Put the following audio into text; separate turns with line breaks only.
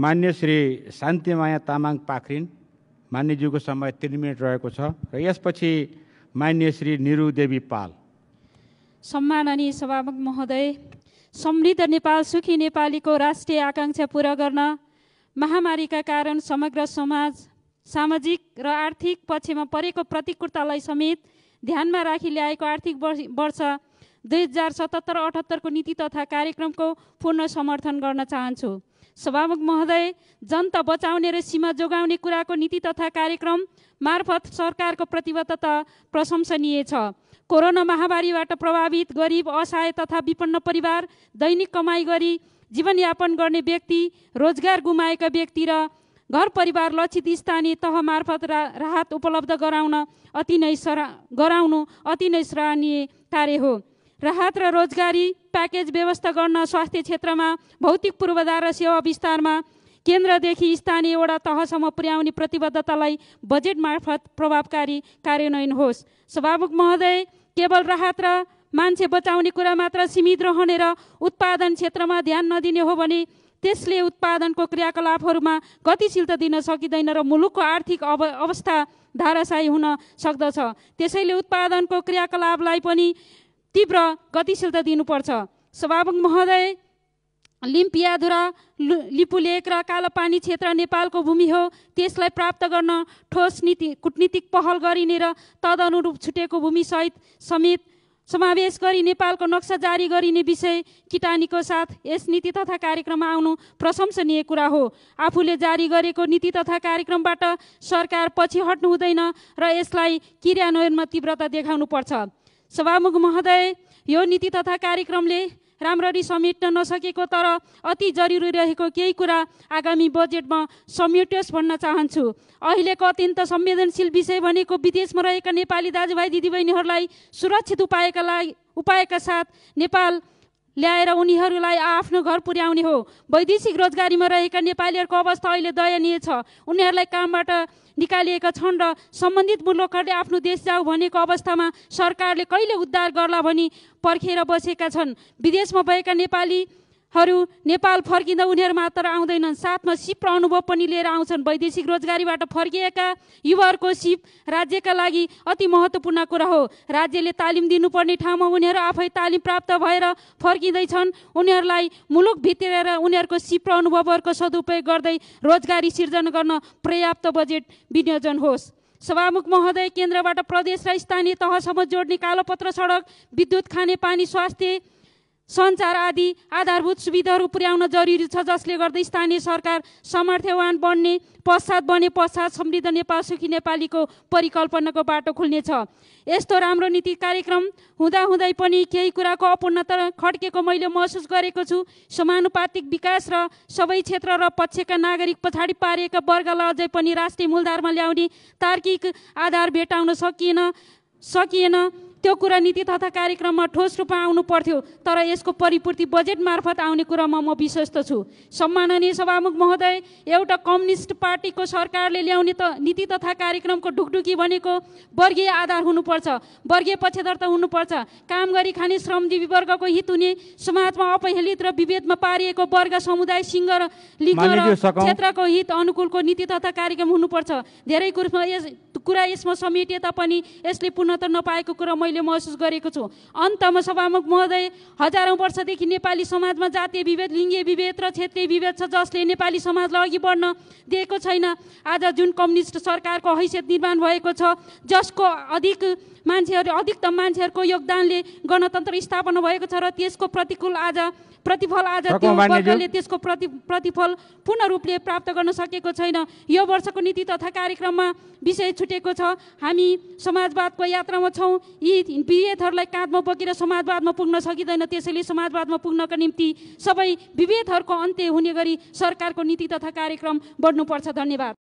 मान्य श्री शान्तिमाया तामाङ पाखरिन मान्यज्यूको समय तिन मिनट रहेको छ र यसपछि मान्य श्री देवी पाल सम्माननीय सभामुख महोदय समृद्ध नेपाल सुखी नेपालीको राष्ट्रिय आकाङ्क्षा पुरा गर्न महामारीका कारण समग्र समाज सामाजिक र आर्थिक पक्षमा परेको प्रतिकूलतालाई समेत ध्यानमा राखी ल्याएको आर्थिक वर्ष दुई हजार सतहत्तर अठहत्तरको नीति तथा कार्यक्रमको पूर्ण समर्थन गर्न चाहन्छु सभामुख महोदय जनता बचाउने र सीमा जोगाउने कुराको नीति तथा कार्यक्रम मार्फत सरकारको प्रतिबद्धता प्रशंसनीय छ कोरोना महामारीबाट प्रभावित गरिब असहाय तथा विपन्न परिवार दैनिक कमाई गरी जीवनयापन गर्ने व्यक्ति रोजगार गुमाएका व्यक्ति र घर परिवार लक्षित स्थानीय तह मार्फत रा, राहत उपलब्ध गराउन अति नै सरा गराउनु अति नै सराहनीय कार्य हो राहत र रोजगारी प्याकेज व्यवस्था गर्न स्वास्थ्य क्षेत्रमा भौतिक पूर्वाधार र सेवा विस्तारमा केन्द्रदेखि स्थानीय वडा तहसम्म पुर्याउने प्रतिबद्धतालाई बजेट मार्फत प्रभावकारी कार्यान्वयन होस् सभामुख महोदय केवल राहत र मान्छे बचाउने कुरा मात्र सीमित रहने र उत्पादन क्षेत्रमा ध्यान नदिने हो भने त्यसले उत्पादनको क्रियाकलापहरूमा गतिशीलता दिन सकिँदैन र मुलुकको आर्थिक अव अवस्था धाराशाही हुन सक्दछ त्यसैले उत्पादनको क्रियाकलापलाई पनि तीव्र गतिशीलता दिनुपर्छ सभामुख महोदय लिम्पियाधुरा लिपुलेक र कालापानी क्षेत्र नेपालको भूमि हो त्यसलाई प्राप्त गर्न ठोस नीति कुटनीतिक पहल गरिने र तदनुरूप छुटेको भूमिसहित समेत समावेश गरी नेपालको नक्सा जारी गरिने विषय किटानीको साथ यस नीति तथा कार्यक्रममा आउनु प्रशंसनीय कुरा हो आफूले जारी गरेको नीति तथा कार्यक्रमबाट सरकार पछि हट्नु हुँदैन र यसलाई क्रियान्वयनमा तीव्रता देखाउनुपर्छ सभामुख महोदय यो नीति तथा कार्यक्रमले राम्ररी समेट्न नसकेको तर अति जरुरी रहेको केही कुरा आगामी बजेटमा समेटियोस् भन्न चाहन्छु अहिलेको अत्यन्त संवेदनशील विषय भनेको विदेशमा रहेका नेपाली दाजुभाइ दिदीबहिनीहरूलाई सुरक्षित उपायका लागि उपायका साथ नेपाल ल्याएर उनीहरूलाई आफ्नो घर पुर्याउने हो वैदेशिक रोजगारीमा रहेका नेपालीहरूको अवस्था अहिले दयनीय छ उनीहरूलाई कामबाट निकालिएका छन् र सम्बन्धित मुलुकहरूले आफ्नो देश जाऊ भनेको अवस्थामा सरकारले कहिले उद्धार गर्ला भनी पर्खेर बसेका छन् विदेशमा भएका नेपाली हरू नेपाल फर्किँदा उनीहरू मात्र आउँदैनन् साथमा सिप र अनुभव पनि लिएर आउँछन् वैदेशिक रोजगारीबाट फर्किएका युवाहरूको सिप राज्यका लागि अति महत्त्वपूर्ण कुरा हो राज्यले तालिम दिनुपर्ने ठाउँमा उनीहरू आफै तालिम प्राप्त भएर फर्किँदैछन् उनीहरूलाई मुलुक भित्रेर उनीहरूको सिप र अनुभवहरूको सदुपयोग गर्दै रोजगारी सिर्जना गर्न पर्याप्त बजेट विनियोजन होस् सभामुख महोदय केन्द्रबाट प्रदेश र स्थानीय तहसम्म जोड्ने कालोपत्र सडक विद्युत खाने पानी स्वास्थ्य सञ्चार आदि आधारभूत सुविधाहरू पुर्याउन जरुरी छ जसले गर्दा स्थानीय सरकार समर्थवान बन्ने पश्चात बने पश्चात समृद्ध नेपाल सुखी नेपालीको परिकल्पनाको बाटो खुल्नेछ यस्तो राम्रो नीति कार्यक्रम हुँदाहुँदै पनि केही कुराको अपूर्णता खड्केको मैले महसुस गरेको छु समानुपातिक विकास र सबै क्षेत्र र पक्षका नागरिक पछाडि पारिएका वर्गलाई अझै पनि राष्ट्रिय मूलधारमा ल्याउने तार्किक आधार भेटाउन सकिएन सकिएन त्यो कुरा नीति तथा कार्यक्रममा ठोस रूपमा आउनु पर्थ्यो तर यसको परिपूर्ति बजेट मार्फत आउने कुरामा म विश्वस्त छु सम्माननीय सभामुख महोदय एउटा कम्युनिस्ट पार्टीको सरकारले ल्याउने त नीति तथा कार्यक्रमको ढुकढुकी भनेको वर्गीय आधार हुनुपर्छ वर्गीय पक्षधरता हुनुपर्छ काम गरी खाने श्रमजीवी वर्गको हित हुने समाजमा अपहेलित र विभेदमा पारिएको वर्ग समुदाय समुदायसँग र क्षेत्रको हित अनुकूलको नीति तथा कार्यक्रम हुनुपर्छ धेरै कुरोमा यस कुरा यसमा समेटिए तापनि यसले पूर्णता नपाएको कुरा मैले महसुस गरेको छु अन्तमा सभामुख महोदय हजारौँ वर्षदेखि नेपाली समाजमा जातीय विभेद लिङ्गीय विभेद र क्षेत्रीय विभेद छ जसले नेपाली समाजलाई अघि बढ्न दिएको छैन आज जुन कम्युनिस्ट सरकारको हैसियत निर्माण भएको छ जसको अधिक मान्छेहरू अधिकतम मान्छेहरूको योगदानले गणतन्त्र स्थापना भएको छ र त्यसको प्रतिकूल आज प्रतिफल आज त्यो वर्गले त्यसको प्रति प्रतिफल पूर्ण रूपले प्राप्त गर्न सकेको छैन यो वर्षको नीति तथा कार्यक्रममा विषय छुट्याउ समेटेको छ हामी समाजवादको यात्रामा छौँ यी विभेदहरूलाई काँधमा बोकेर समाजवादमा पुग्न सकिँदैन त्यसैले समाजवादमा पुग्नका निम्ति सबै विभेदहरूको अन्त्य हुने गरी सरकारको नीति तथा कार्यक्रम बढ्नुपर्छ धन्यवाद